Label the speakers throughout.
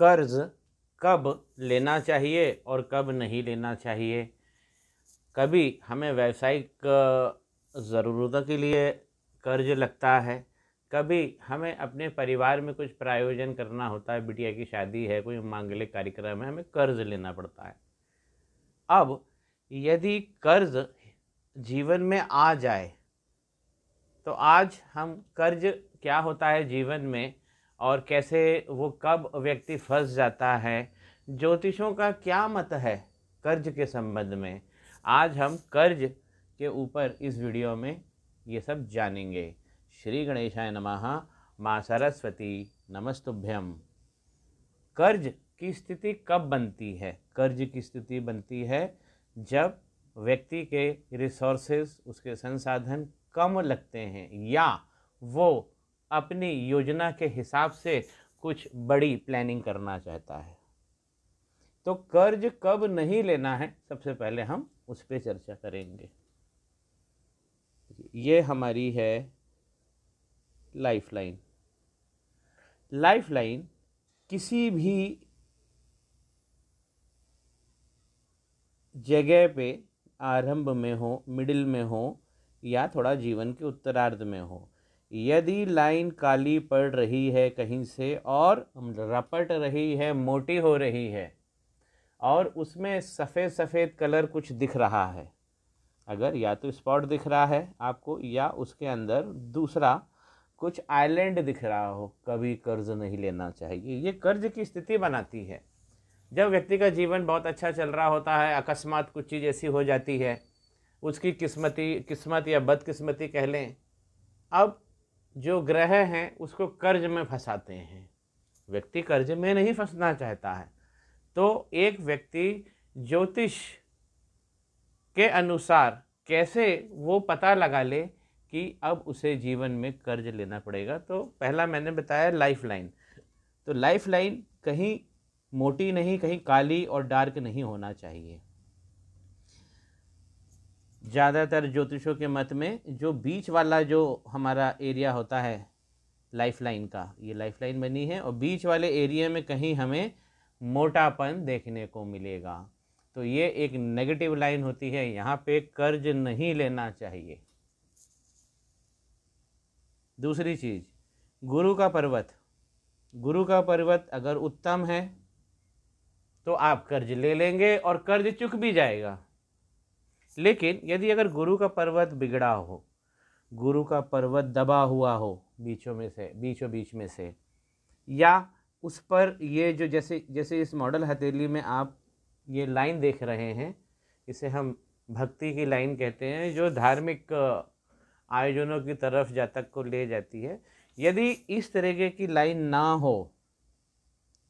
Speaker 1: कर्ज कब लेना चाहिए और कब नहीं लेना चाहिए कभी हमें व्यावसायिक ज़रूरतों के लिए कर्ज लगता है कभी हमें अपने परिवार में कुछ प्रायोजन करना होता है बिटिया की शादी है कोई मांगलिक कार्यक्रम है हमें कर्ज लेना पड़ता है अब यदि कर्ज जीवन में आ जाए तो आज हम कर्ज क्या होता है जीवन में और कैसे वो कब व्यक्ति फंस जाता है ज्योतिषों का क्या मत है कर्ज के संबंध में आज हम कर्ज के ऊपर इस वीडियो में ये सब जानेंगे श्री गणेशाय नमः माँ सरस्वती नमस्तुभ्यम कर्ज की स्थिति कब बनती है कर्ज की स्थिति बनती है जब व्यक्ति के रिसोर्सेज उसके संसाधन कम लगते हैं या वो अपनी योजना के हिसाब से कुछ बड़ी प्लानिंग करना चाहता है तो कर्ज कब नहीं लेना है सबसे पहले हम उस पर चर्चा करेंगे ये हमारी है लाइफलाइन लाइफलाइन किसी भी जगह पे आरंभ में हो मिडिल में हो या थोड़ा जीवन के उत्तरार्ध में हो यदि लाइन काली पड़ रही है कहीं से और रपट रही है मोटी हो रही है और उसमें सफ़ेद सफ़ेद कलर कुछ दिख रहा है अगर या तो स्पॉट दिख रहा है आपको या उसके अंदर दूसरा कुछ आइलैंड दिख रहा हो कभी कर्ज नहीं लेना चाहिए ये कर्ज की स्थिति बनाती है जब व्यक्ति का जीवन बहुत अच्छा चल रहा होता है अकस्मात कुछ चीज़ ऐसी हो जाती है उसकी किस्मती किस्मत या बदकिस्मती कह लें अब जो ग्रह हैं उसको कर्ज में फंसाते हैं व्यक्ति कर्ज में नहीं फंसना चाहता है तो एक व्यक्ति ज्योतिष के अनुसार कैसे वो पता लगा ले कि अब उसे जीवन में कर्ज लेना पड़ेगा तो पहला मैंने बताया लाइफ लाइन तो लाइफ लाइन कहीं मोटी नहीं कहीं काली और डार्क नहीं होना चाहिए ज़्यादातर ज्योतिषों के मत में जो बीच वाला जो हमारा एरिया होता है लाइफलाइन का ये लाइफलाइन बनी है और बीच वाले एरिया में कहीं हमें मोटापन देखने को मिलेगा तो ये एक नेगेटिव लाइन होती है यहाँ पे कर्ज नहीं लेना चाहिए दूसरी चीज़ गुरु का पर्वत गुरु का पर्वत अगर उत्तम है तो आप कर्ज ले लेंगे और कर्ज चुक भी जाएगा लेकिन यदि अगर गुरु का पर्वत बिगड़ा हो गुरु का पर्वत दबा हुआ हो बीचों में से बीचों बीच में से या उस पर ये जो जैसे जैसे इस मॉडल हथेली में आप ये लाइन देख रहे हैं इसे हम भक्ति की लाइन कहते हैं जो धार्मिक आयोजनों की तरफ जातक को ले जाती है यदि इस तरीके की लाइन ना हो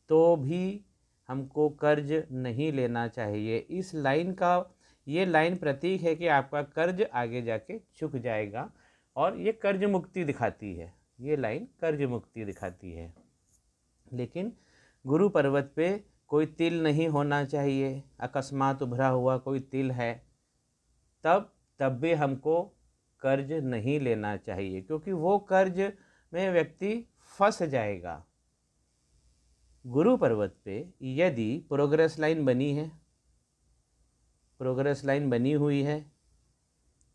Speaker 1: तो भी हमको कर्ज नहीं लेना चाहिए इस लाइन का ये लाइन प्रतीक है कि आपका कर्ज आगे जाके चुक जाएगा और ये कर्ज मुक्ति दिखाती है ये लाइन कर्ज मुक्ति दिखाती है लेकिन गुरु पर्वत पे कोई तिल नहीं होना चाहिए अकस्मात उभरा हुआ कोई तिल है तब तब भी हमको कर्ज नहीं लेना चाहिए क्योंकि वो कर्ज में व्यक्ति फंस जाएगा गुरु पर्वत पे यदि प्रोग्रेस लाइन बनी है प्रोग्रेस लाइन बनी हुई है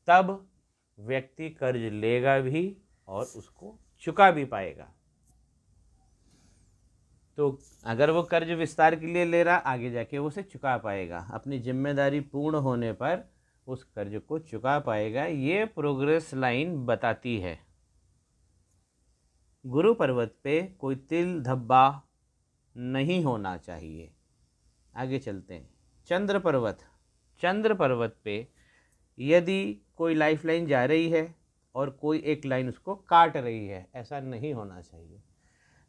Speaker 1: तब व्यक्ति कर्ज लेगा भी और उसको चुका भी पाएगा तो अगर वो कर्ज विस्तार के लिए ले रहा आगे जाके वो उसे चुका पाएगा अपनी जिम्मेदारी पूर्ण होने पर उस कर्ज को चुका पाएगा ये प्रोग्रेस लाइन बताती है गुरु पर्वत पे कोई तिल धब्बा नहीं होना चाहिए आगे चलते हैं चंद्र पर्वत चंद्र पर्वत पे यदि कोई लाइफ लाइन जा रही है और कोई एक लाइन उसको काट रही है ऐसा नहीं होना चाहिए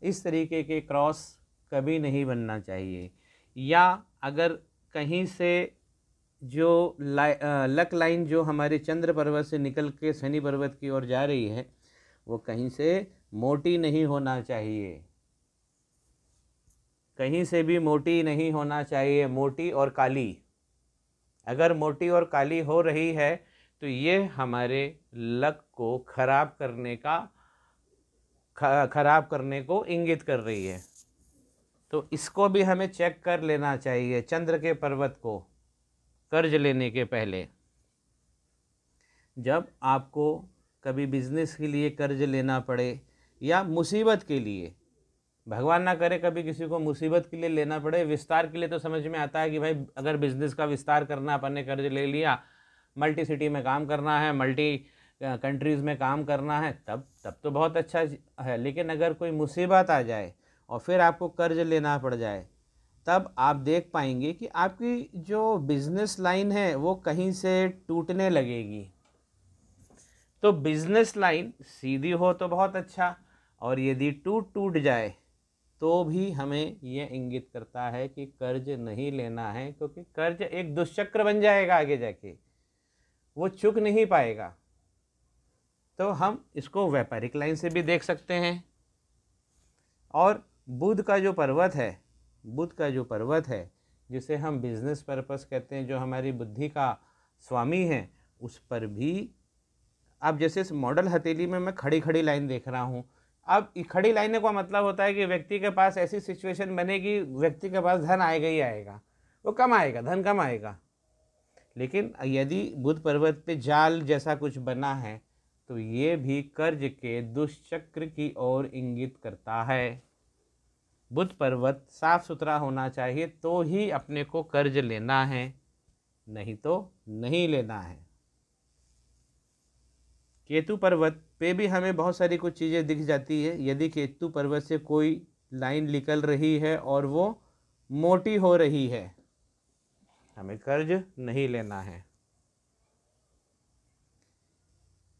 Speaker 1: इस तरीके के क्रॉस कभी नहीं बनना चाहिए या अगर कहीं से जो लक लाइन जो हमारे चंद्र पर्वत से निकल के शनि पर्वत की ओर जा रही है वो कहीं से मोटी नहीं होना चाहिए कहीं से भी मोटी नहीं होना चाहिए मोटी और काली अगर मोटी और काली हो रही है तो ये हमारे लक को खराब करने का खराब करने को इंगित कर रही है तो इसको भी हमें चेक कर लेना चाहिए चंद्र के पर्वत को कर्ज लेने के पहले जब आपको कभी बिज़नेस के लिए कर्ज लेना पड़े या मुसीबत के लिए भगवान ना करे कभी किसी को मुसीबत के लिए लेना पड़े विस्तार के लिए तो समझ में आता है कि भाई अगर बिजनेस का विस्तार करना अपन ने कर्ज ले लिया मल्टी सिटी में काम करना है मल्टी कंट्रीज़ में काम करना है तब तब तो बहुत अच्छा है लेकिन अगर कोई मुसीबत आ जाए और फिर आपको कर्ज लेना पड़ जाए तब आप देख पाएंगे कि आपकी जो बिज़नेस लाइन है वो कहीं से टूटने लगेगी तो बिज़नेस लाइन सीधी हो तो बहुत अच्छा और यदि टूट टूट जाए तो भी हमें यह इंगित करता है कि कर्ज नहीं लेना है क्योंकि कर्ज एक दुष्चक्र बन जाएगा आगे जाके वो चुक नहीं पाएगा तो हम इसको व्यापारिक लाइन से भी देख सकते हैं और बुध का जो पर्वत है बुध का जो पर्वत है जिसे हम बिजनेस पर्पस कहते हैं जो हमारी बुद्धि का स्वामी है उस पर भी अब जैसे इस मॉडल हथेली में मैं खड़ी खड़ी लाइन देख रहा हूँ अब खड़ी लाइने का मतलब होता है कि व्यक्ति के पास ऐसी सिचुएशन बनेगी व्यक्ति के पास धन आएगा ही आएगा वो कम आएगा धन कम आएगा लेकिन यदि बुद्ध पर्वत पे जाल जैसा कुछ बना है तो ये भी कर्ज के दुष्चक्र की ओर इंगित करता है बुद्ध पर्वत साफ सुथरा होना चाहिए तो ही अपने को कर्ज लेना है नहीं तो नहीं लेना है केतु पर्वत पे भी हमें बहुत सारी कुछ चीज़ें दिख जाती है यदि केतु पर्वत से कोई लाइन निकल रही है और वो मोटी हो रही है हमें कर्ज नहीं लेना है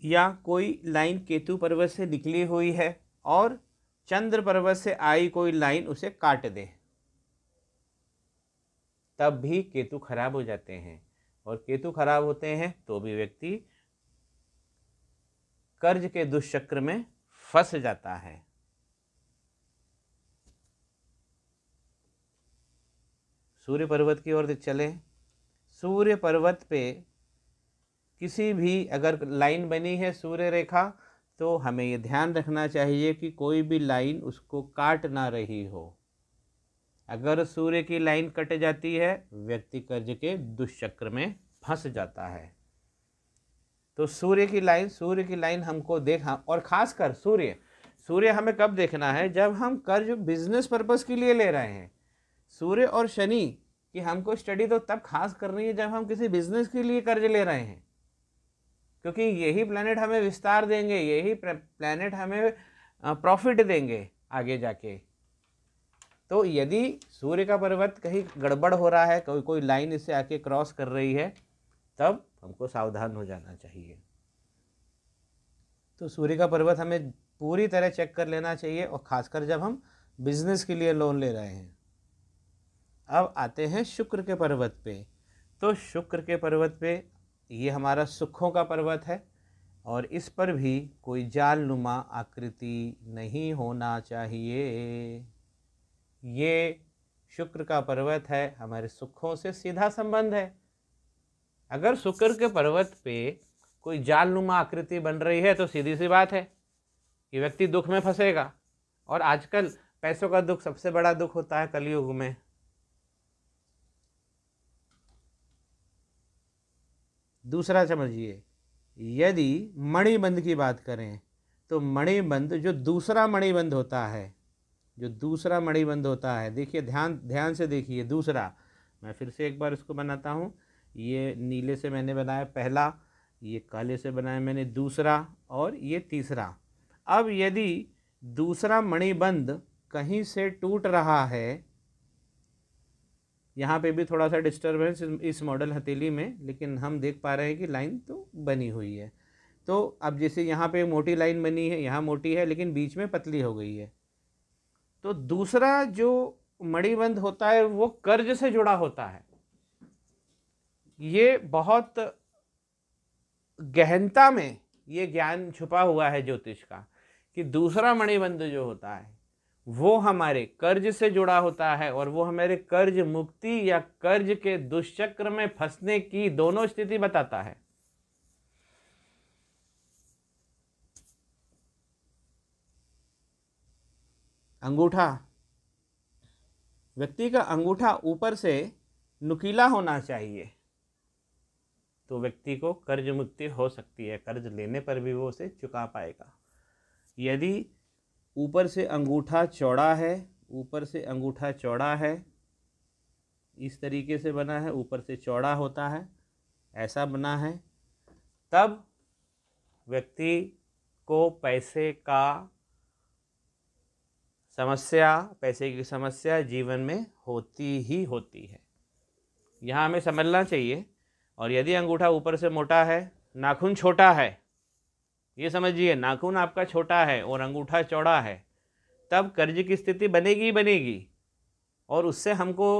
Speaker 1: या कोई लाइन केतु पर्वत से निकली हुई है और चंद्र पर्वत से आई कोई लाइन उसे काट दे तब भी केतु खराब हो जाते हैं और केतु खराब होते हैं तो भी व्यक्ति कर्ज के दुष्चक्र में फंस जाता है सूर्य पर्वत की ओर चले सूर्य पर्वत पे किसी भी अगर लाइन बनी है सूर्य रेखा तो हमें ये ध्यान रखना चाहिए कि कोई भी लाइन उसको काट ना रही हो अगर सूर्य की लाइन कट जाती है व्यक्ति कर्ज के दुष्चक्र में फंस जाता है तो सूर्य की लाइन सूर्य की लाइन हमको देखा और ख़ासकर सूर्य सूर्य हमें कब देखना है जब हम कर्ज बिजनेस पर्पज़ के लिए ले रहे हैं सूर्य और शनि की हमको स्टडी तो तब खास करनी है जब हम किसी बिजनेस के लिए कर्ज ले रहे हैं क्योंकि यही प्लानट हमें विस्तार देंगे यही प्लानट हमें प्रॉफिट देंगे आगे जाके तो यदि सूर्य का पर्वत कहीं गड़बड़ हो रहा है कोई कोई लाइन इसे आके क्रॉस कर रही है तब हमको सावधान हो जाना चाहिए तो सूर्य का पर्वत हमें पूरी तरह चेक कर लेना चाहिए और ख़ासकर जब हम बिजनेस के लिए लोन ले रहे हैं अब आते हैं शुक्र के पर्वत पे तो शुक्र के पर्वत पे ये हमारा सुखों का पर्वत है और इस पर भी कोई जाल नुमा आकृति नहीं होना चाहिए ये शुक्र का पर्वत है हमारे सुखों से सीधा संबंध है अगर शुक्र के पर्वत पे कोई जालनुमा आकृति बन रही है तो सीधी सी बात है कि व्यक्ति दुख में फंसेगा और आजकल पैसों का दुख सबसे बड़ा दुख होता है कलयुग में दूसरा समझिए यदि मणिबंध की बात करें तो मणिबंध जो दूसरा मणिबंध होता है जो दूसरा मणिबंध होता है देखिए ध्यान ध्यान से देखिए दूसरा मैं फिर से एक बार इसको बनाता हूँ ये नीले से मैंने बनाया पहला ये काले से बनाया मैंने दूसरा और ये तीसरा अब यदि दूसरा मणिबंध कहीं से टूट रहा है यहाँ पे भी थोड़ा सा डिस्टर्बेंस इस मॉडल हथेली में लेकिन हम देख पा रहे हैं कि लाइन तो बनी हुई है तो अब जैसे यहाँ पे मोटी लाइन बनी है यहाँ मोटी है लेकिन बीच में पतली हो गई है तो दूसरा जो मणिबंध होता है वो कर्ज से जुड़ा होता है ये बहुत गहनता में ये ज्ञान छुपा हुआ है ज्योतिष का कि दूसरा मणिबंध जो होता है वो हमारे कर्ज से जुड़ा होता है और वो हमारे कर्ज मुक्ति या कर्ज के दुष्चक्र में फंसने की दोनों स्थिति बताता है अंगूठा व्यक्ति का अंगूठा ऊपर से नुकीला होना चाहिए तो व्यक्ति को कर्ज मुक्ति हो सकती है कर्ज लेने पर भी वो उसे चुका पाएगा यदि ऊपर से अंगूठा चौड़ा है ऊपर से अंगूठा चौड़ा है इस तरीके से बना है ऊपर से चौड़ा होता है ऐसा बना है तब व्यक्ति को पैसे का समस्या पैसे की समस्या जीवन में होती ही होती है यहाँ हमें समझना चाहिए और यदि अंगूठा ऊपर से मोटा है नाखून छोटा है ये समझिए नाखून आपका छोटा है और अंगूठा चौड़ा है तब कर्ज की स्थिति बनेगी ही बनेगी और उससे हमको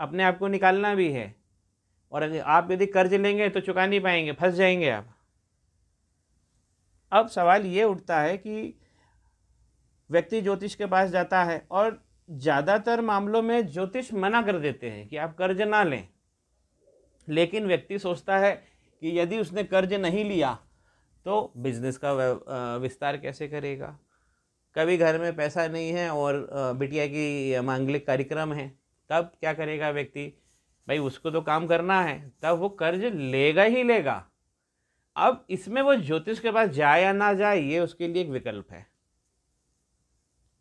Speaker 1: अपने आप को निकालना भी है और आप यदि कर्ज लेंगे तो चुका नहीं पाएंगे फंस जाएंगे आप अब सवाल ये उठता है कि व्यक्ति ज्योतिष के पास जाता है और ज़्यादातर मामलों में ज्योतिष मना कर देते हैं कि आप कर्ज ना लें लेकिन व्यक्ति सोचता है कि यदि उसने कर्ज नहीं लिया तो बिजनेस का विस्तार कैसे करेगा कभी घर में पैसा नहीं है और बिटिया की मांगलिक कार्यक्रम है तब क्या करेगा व्यक्ति भाई उसको तो काम करना है तब वो कर्ज लेगा ही लेगा अब इसमें वो ज्योतिष के पास जाए या ना जाए ये उसके लिए एक विकल्प है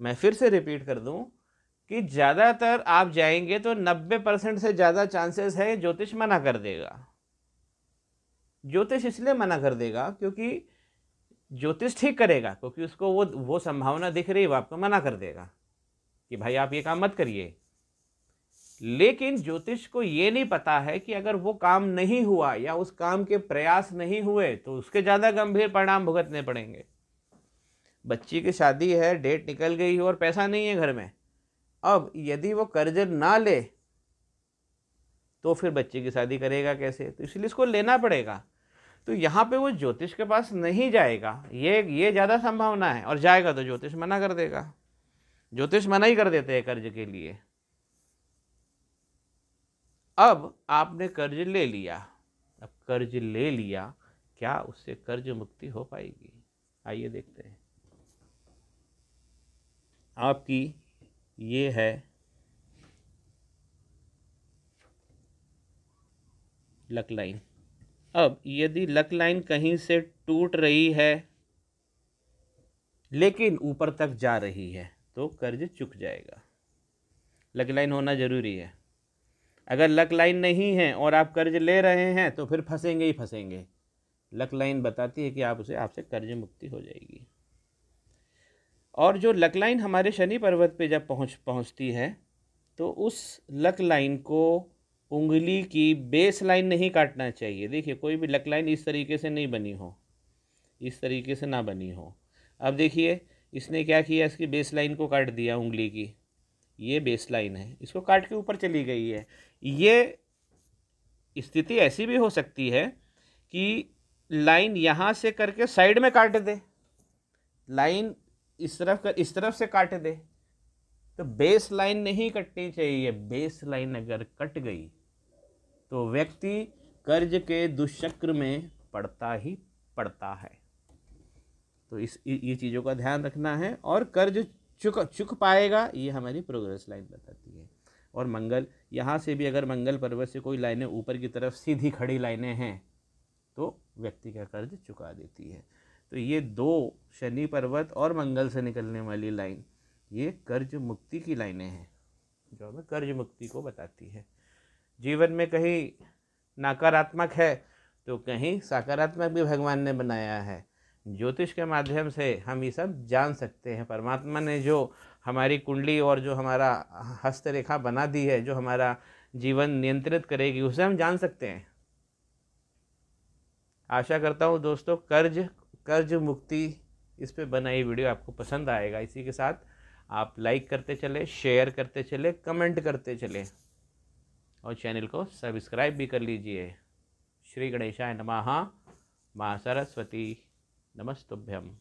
Speaker 1: मैं फिर से रिपीट कर दूं कि ज़्यादातर आप जाएंगे तो 90 परसेंट से ज़्यादा चांसेस है ज्योतिष मना कर देगा ज्योतिष इसलिए मना कर देगा क्योंकि ज्योतिष ठीक करेगा क्योंकि उसको वो वो संभावना दिख रही है वो आपको मना कर देगा कि भाई आप ये काम मत करिए लेकिन ज्योतिष को ये नहीं पता है कि अगर वो काम नहीं हुआ या उस काम के प्रयास नहीं हुए तो उसके ज़्यादा गंभीर परिणाम भुगतने पड़ेंगे बच्ची की शादी है डेट निकल गई है और पैसा नहीं है घर में अब यदि वो कर्ज ना ले तो फिर बच्चे की शादी करेगा कैसे तो इसलिए इसको लेना पड़ेगा तो यहाँ पे वो ज्योतिष के पास नहीं जाएगा ये ये ज़्यादा संभावना है और जाएगा तो ज्योतिष मना कर देगा ज्योतिष मना ही कर देते हैं कर्ज के लिए अब आपने कर्ज ले लिया अब कर्ज ले लिया क्या उससे कर्ज मुक्ति हो पाएगी आइए देखते हैं आपकी ये है लक लाइन अब यदि लक लाइन कहीं से टूट रही है लेकिन ऊपर तक जा रही है तो कर्ज चुक जाएगा लक लाइन होना ज़रूरी है अगर लक लाइन नहीं है और आप कर्ज ले रहे हैं तो फिर फंसेंगे ही फंसेंगे लक लाइन बताती है कि आप उसे आपसे कर्ज मुक्ति हो जाएगी और जो लक लाइन हमारे शनि पर्वत पे जब पहुंच पहुंचती है तो उस लक लाइन को उंगली की बेस लाइन नहीं काटना चाहिए देखिए कोई भी लक लाइन इस तरीके से नहीं बनी हो इस तरीके से ना बनी हो अब देखिए इसने क्या किया इसकी बेस लाइन को काट दिया उंगली की ये बेस लाइन है इसको काट के ऊपर चली गई है ये स्थिति ऐसी भी हो सकती है कि लाइन यहाँ से करके साइड में काट दे लाइन इस तरफ कर इस तरफ से काट दे तो बेस लाइन नहीं कटनी चाहिए बेस लाइन अगर कट गई तो व्यक्ति कर्ज के दुष्चक्र में पड़ता ही पड़ता है तो इस ये चीज़ों का ध्यान रखना है और कर्ज चुक चुक पाएगा ये हमारी प्रोग्रेस लाइन बताती है और मंगल यहाँ से भी अगर मंगल पर्वत से कोई लाइनें ऊपर की तरफ सीधी खड़ी लाइनें हैं तो व्यक्ति का कर्ज चुका देती है तो ये दो शनि पर्वत और मंगल से निकलने वाली लाइन ये कर्ज मुक्ति की लाइनें हैं जो हमें कर्ज मुक्ति को बताती है जीवन में कहीं नकारात्मक है तो कहीं सकारात्मक भी भगवान ने बनाया है ज्योतिष के माध्यम से हम ये सब जान सकते हैं परमात्मा ने जो हमारी कुंडली और जो हमारा हस्तरेखा बना दी है जो हमारा जीवन नियंत्रित करेगी उसे हम जान सकते हैं आशा करता हूँ दोस्तों कर्ज कर्ज मुक्ति इस पर बना ये वीडियो आपको पसंद आएगा इसी के साथ आप लाइक करते चले शेयर करते चले कमेंट करते चले और चैनल को सब्सक्राइब भी कर लीजिए श्री गणेशाय नमः माँ सरस्वती नमस्तुभ्यम